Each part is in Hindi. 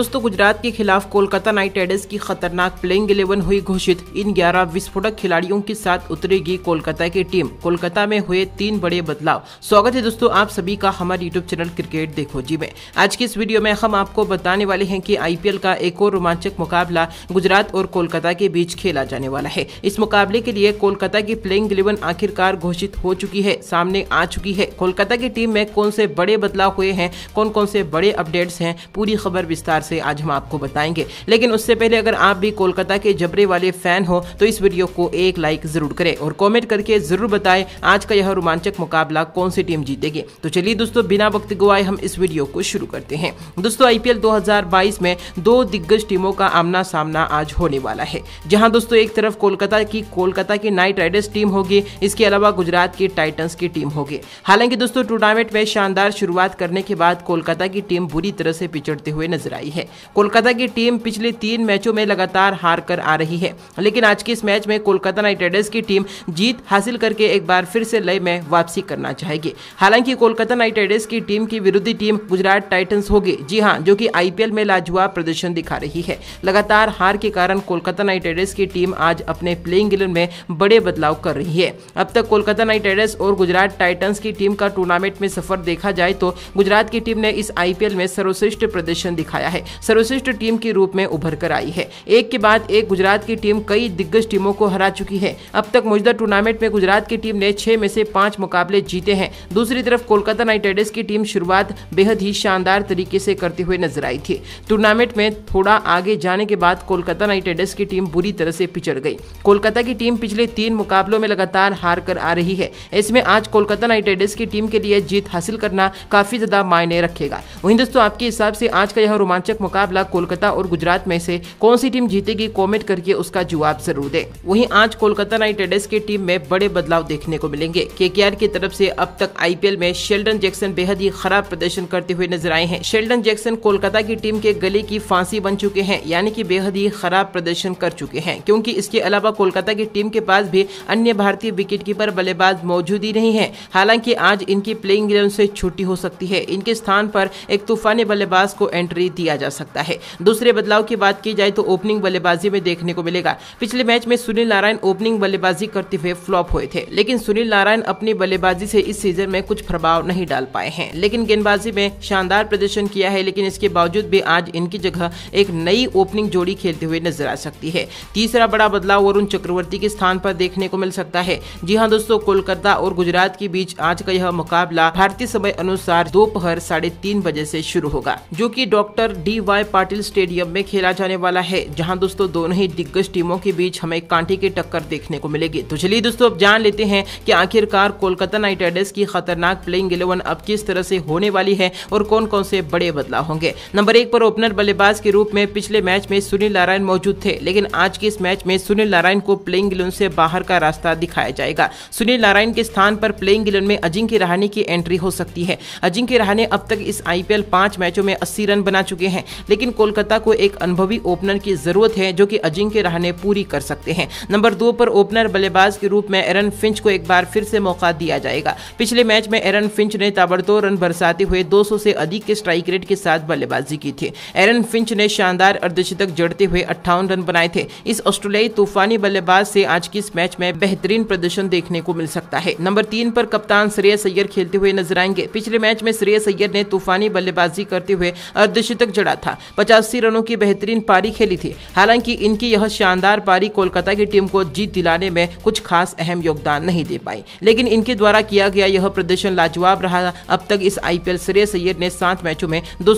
दोस्तों गुजरात के खिलाफ कोलकाता नाइट राइडर्स की खतरनाक प्लेइंग इलेवन हुई घोषित इन 11 विस्फोटक खिलाड़ियों के साथ उतरेगी कोलकाता की टीम कोलकाता में हुए तीन बड़े बदलाव स्वागत है दोस्तों आप सभी का हमारे यूट्यूब चैनल क्रिकेट देखो जी में आज की इस वीडियो में हम आपको बताने वाले हैं की आई का एक और रोमांचक मुकाबला गुजरात और कोलकाता के बीच खेला जाने वाला है इस मुकाबले के लिए कोलकाता की प्लेइंग इलेवन आखिरकार घोषित हो चुकी है सामने आ चुकी है कोलकाता की टीम में कौन से बड़े बदलाव हुए हैं कौन कौन से बड़े अपडेट्स हैं पूरी खबर विस्तार से आज हम आपको बताएंगे लेकिन उससे पहले अगर आप भी कोलकाता के जबरे वाले फैन हो तो इस वीडियो को एक लाइक जरूर करें और कॉमेंट करके जरूर बताएं आज का यह रोमांचक मुकाबला कौन सी टीम जीतेगी तो चलिए दोस्तों बिना वक्त गुआए हम इस वीडियो को शुरू करते हैं दोस्तों आईपीएल 2022 में दो दिग्गज टीमों का आमना सामना आज होने वाला है जहाँ दोस्तों एक तरफ कोलकाता की कोलकाता की नाइट राइडर्स टीम होगी इसके अलावा गुजरात की टाइटन्स की टीम होगी हालांकि दोस्तों टूर्नामेंट में शानदार शुरुआत करने के बाद कोलकाता की टीम बुरी तरह से पिछड़ते हुए नजर आई है है कोलकाता की टीम पिछले तीन मैचों में लगातार हार कर आ रही है लेकिन आज के इस मैच में कोलकाता नाइट राइडर्स की टीम जीत हासिल करके एक बार फिर से लय में वापसी करना चाहेगी हालांकि कोलकाता नाइट राइडर्स की टीम की विरोधी टीम गुजरात टाइटन्स होगी जी हाँ जो कि आईपीएल में लाजवाब प्रदर्शन दिखा रही है लगातार हार के कारण कोलकाता नाइट राइडर्स की टीम आज अपने प्लेइंग इलेवन में बड़े बदलाव कर रही है अब तक कोलकाता नाइट राइडर्स और गुजरात टाइटन्स की टीम का टूर्नामेंट में सफर देखा जाए तो गुजरात की टीम ने इस आईपीएल में सर्वश्रेष्ठ प्रदर्शन दिखाया है है सर्वश्रेष्ठ टीम के रूप में उभर कर आई है एक के बाद एक गुजरात की टीम कई दिग्गज टीमों को हरा चुकी है अब तक मौजूदा टूर्नामेंट में गुजरात की टीम ने छह में से पांच मुकाबले जीते हैं दूसरी तरफ कोलकाता नाइट राइडर्स की टीम शुरुआत बेहद ही शानदार तरीके से करते हुए नजर आई थी टूर्नामेंट में थोड़ा आगे जाने के बाद कोलकाता नाइट राइडर्स की टीम बुरी तरह से पिछड़ गई कोलकाता की टीम पिछले तीन मुकाबलों में लगातार हार कर आ रही है इसमें आज कोलकाता नाइट राइडर्स की टीम के लिए जीत हासिल करना काफी ज्यादा मायने रखेगा वहीं दोस्तों आपके हिसाब से आज का यह रोमांचक रोमांचक मुकाबला कोलकाता और गुजरात में से कौन सी टीम जीतेगी कॉमेंट करके उसका जवाब जरूर दें वहीं आज कोलकाता नाइट राइडर्स की टीम में बड़े बदलाव देखने को मिलेंगे के की तरफ से अब तक आईपीएल में शेल्डन जैक्सन बेहद ही खराब प्रदर्शन करते हुए नजर आए हैं शेल्डन जैक्सन कोलकाता की टीम के गले की फांसी बन चुके हैं यानी की बेहद ही खराब प्रदर्शन कर चुके हैं क्यूँकी इसके अलावा कोलकाता की टीम के पास भी अन्य भारतीय विकेट बल्लेबाज मौजूद ही नहीं है हालांकि आज इनकी प्लेइंग ग्राउंड से छुट्टी हो सकती है इनके स्थान पर एक तूफानी बल्लेबाज को एंट्री दिया जा सकता है दूसरे बदलाव की बात की जाए तो ओपनिंग बल्लेबाजी में देखने को मिलेगा पिछले मैच में सुनील नारायण ओपनिंग बल्लेबाजी करते हुए फ्लॉप हुए थे लेकिन सुनील नारायण अपनी बल्लेबाजी से इस सीजन में कुछ प्रभाव नहीं डाल पाए हैं लेकिन गेंदबाजी में शानदार प्रदर्शन किया है लेकिन इसके बावजूद भी आज इनकी जगह एक नई ओपनिंग जोड़ी खेलते हुए नजर आ सकती है तीसरा बड़ा बदलाव वरुण चक्रवर्ती के स्थान पर देखने को मिल सकता है जी हाँ दोस्तों कोलकाता और गुजरात के बीच आज का यह मुकाबला भारतीय समय अनुसार दोपहर साढ़े तीन बजे से शुरू होगा जो कि doctor D D Y Patil stadium में खेला जाने वाला है जहां दोस्तों दोनों ही दिग्गज टीमों के बीच हमें कांटे की टक्कर देखने को मिलेगी तो चलिए दोस्तों अब जान लेते हैं कि आखिरकार कोलकाता नाइट राइडर्स की खतरनाक प्लेइंग इलेवन अब किस तरह से होने वाली है और कौन कौन से बड़े बदलाव होंगे नंबर एक पर ओपनर बल्लेबाज के रूप में पिछले मैच में सुनील नारायण मौजूद थे लेकिन आज के इस मैच में सुनील नारायण को प्लेइंग इलेवन से बाहर का रास्ता दिखाया जाएगा सुनील नारायण के स्थान पर प्लेइंग इलेवन में अजिंक्य रहाणे की एंट्री हो सकती है अजिंक्य रहाणे अब तक इस आईपीएल पांच मैचों में अस्सी रन बना चुके हैं हैं लेकिन कोलकाता को एक अनुभवी ओपनर की जरूरत है जो कि अजिंक्य रहने पूरी कर सकते हैं नंबर दो पर ओपनर बल्लेबाज के रूप में एरन फिंच को एक बार फिर से मौका दिया जाएगा पिछले मैच में एरन फिंच ने ताबड़तोड़ रन बरसाते हुए 200 से अधिक के स्ट्राइक रेट के साथ बल्लेबाजी की थी एरन फिंच ने शानदार अर्धशतक जड़ते हुए अट्ठावन रन बनाए थे इस ऑस्ट्रेलियाई तूफानी बल्लेबाज से आज की इस मैच में बेहतरीन प्रदर्शन देखने को मिल सकता है नंबर तीन पर कप्तान श्रेय सैयर खेलते हुए नजर आएंगे पिछले मैच में श्रेय सैयर ने तूफानी बल्लेबाजी करते हुए अर्धशतक जड़ा पड़ा था पचासी रनों की बेहतरीन पारी खेली थी हालांकि इनकी यह शानदार पारी कोलकाता की टीम को जीत दिलाने में कुछ खास अहम योगदान नहीं दे पाई लेकिन इनके द्वारा किया गया यह प्रदर्शन लाजवाब रहा अब तक इस आईपीएल श्रेय सैयद ने सात मैचों में दो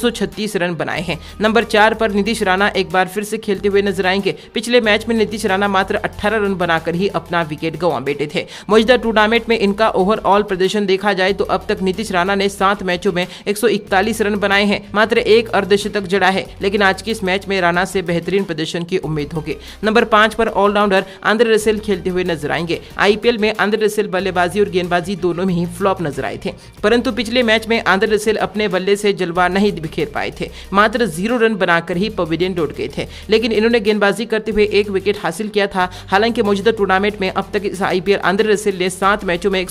रन बनाए हैं नंबर चार पर नीतीश राणा एक बार फिर से खेलते हुए नजर आएंगे पिछले मैच में नीतीश राणा मात्र अठारह रन बनाकर ही अपना विकेट गंवा बैठे थे मौजूदा टूर्नामेंट में इनका ओवरऑल प्रदर्शन देखा जाए तो अब तक नीतीश राणा ने सात मैचों में 141 रन बनाए हैं मात्र एक अर्धशतक तक जड़ा है लेकिन आज की इस मैच में राणा से बेहतरीन प्रदर्शन की उम्मीद होगी नंबर पांच पर ऑलराउंडर आंद्र रसेल खेलते हुए नजर आएंगे आईपीएल में आंद्र रसेल बल्लेबाजी और गेंदबाजी दोनों में ही फ्लॉप नजर आए थे परंतु पिछले मैच में आंद्र रसेल अपने बल्ले से जलवा नहीं बिखेर पाए थे मात्र जीरो रन बनाकर ही पवेलियन डोट गए थे लेकिन इन्होंने गेंदबाजी करते हुए एक विकेट हासिल किया था हालांकि मौजूदा टूर्नामेंट में अब तक इस आईपीएल आंध्र रसेल ने सात मैचों में एक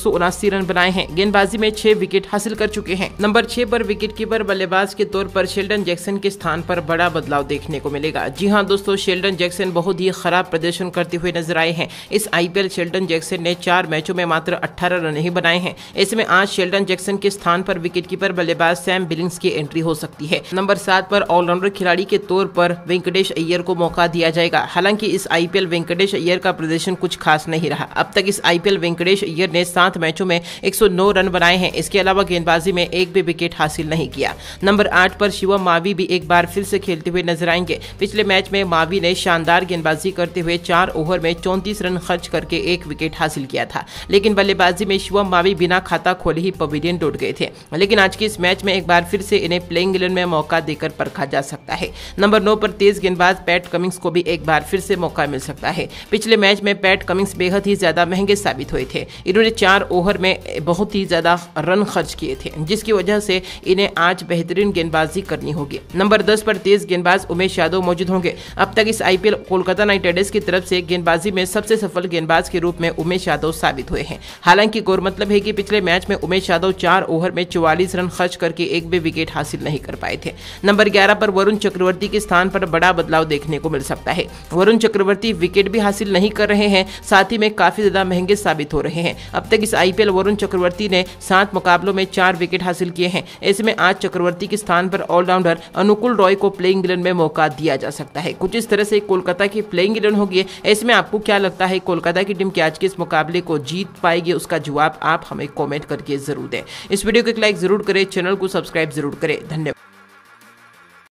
रन बनाए हैं गेंदबाजी में छह विकेट हासिल कर चुके हैं नंबर छह पर विकेट कीपर बल्लेबाज के तौर पर शेल्डन जैक्सन के स्थान पर बड़ा बदलाव देखने को मिलेगा जी हाँ दोस्तों शेल्डन जैक्सन बहुत ही खराब प्रदर्शन करते हुए नजर आए हैं इस आईपीएल शेल्डन जैक्सन ने चार मैचों में मात्र 18 रन ही बनाए हैं में आज शेल्डन जैक्सन के स्थान पर विकेटकीपर बल्लेबाज सैम बिलिंग्स की एंट्री हो सकती है नंबर सात पर ऑलराउंडर खिलाड़ी के तौर पर वेंकटेश अय्यर को मौका दिया जाएगा हालांकि इस आईपीएल वेंकटेश अय्यर का प्रदर्शन कुछ खास नहीं रहा अब तक इस आईपीएल वेंकटेश अय्यर ने सात मैचों में 109 रन बनाए हैं इसके अलावा गेंदबाजी में एक भी विकेट हासिल नहीं किया नंबर आठ पर शिवम मावी भी एक बार फिर से खेलते हुए नजर आएंगे पिछले मैच में मावी ने शानदार गेंदबाजी करते हुए चार ओवर में चौंतीस रन खर्च करके एक विकेट हासिल किया था लेकिन बल्लेबाजी में शिवम मावी बिना खाता खोले ही पवेलियन डूट गए थे लेकिन आज के इस मैच में एक बार फिर से इन्हें प्लेइंग इलेवन में मौका देकर परखा जा सकता है नंबर नौ पर तेज गेंदबाज पैट कमिंग्स को भी एक बार फिर से मौका मिल सकता है पिछले मैच में पैट कमिंग्स बेहद ही ज्यादा महंगे साबित हुए थे इन्होंने चार ओवर में बहुत ही ज्यादा रन खर्च किए थे जिसकी वजह से इन्हें आज बेहतरीन गेंदबाजी करनी होगी नंबर दस पर तेज गेंदबाज उमेश यादव मौजूद होंगे अब तक इस आईपीएल कोलकाता नाइट राइडर्स की तरफ से गेंदबाजी में सबसे सफल गेंदबाज के रूप में उमेश यादव साबित हुए हैं हालांकि गौर मतलब है कि पिछले मैच में उमेश यादव चार ओवर में चौवालीस रन खर्च करके एक भी विकेट हासिल नहीं कर पाए थे नंबर ग्यारह पर वरुण चक्रवर्ती के स्थान पर बड़ा बदलाव देखने को मिल सकता है वरुण चक्रवर्ती विकेट भी हासिल नहीं कर रहे हैं साथ ही में काफी ज्यादा महंगे साबित हो रहे हैं अब तक इस आईपीएल वरुण चक्रवर्ती ने सात मुकाबलों में चार विकेट हासिल किए हैं ऐसे में आज चक्रवर्ती के स्थान पर ऑलराउंडर अनुकूल रॉय को प्लेइंग इलेवन में मौका दिया जा सकता है कुछ इस तरह से कोलकाता की प्लेइंग इलेवन होगी में आपको क्या लगता है कोलकाता की टीम क्या आज के इस मुकाबले को जीत पाएगी उसका जवाब आप हमें कॉमेंट करके जरूर दें इस वीडियो को एक लाइक जरूर करें चैनल को सब्सक्राइब जरूर करें धन्यवाद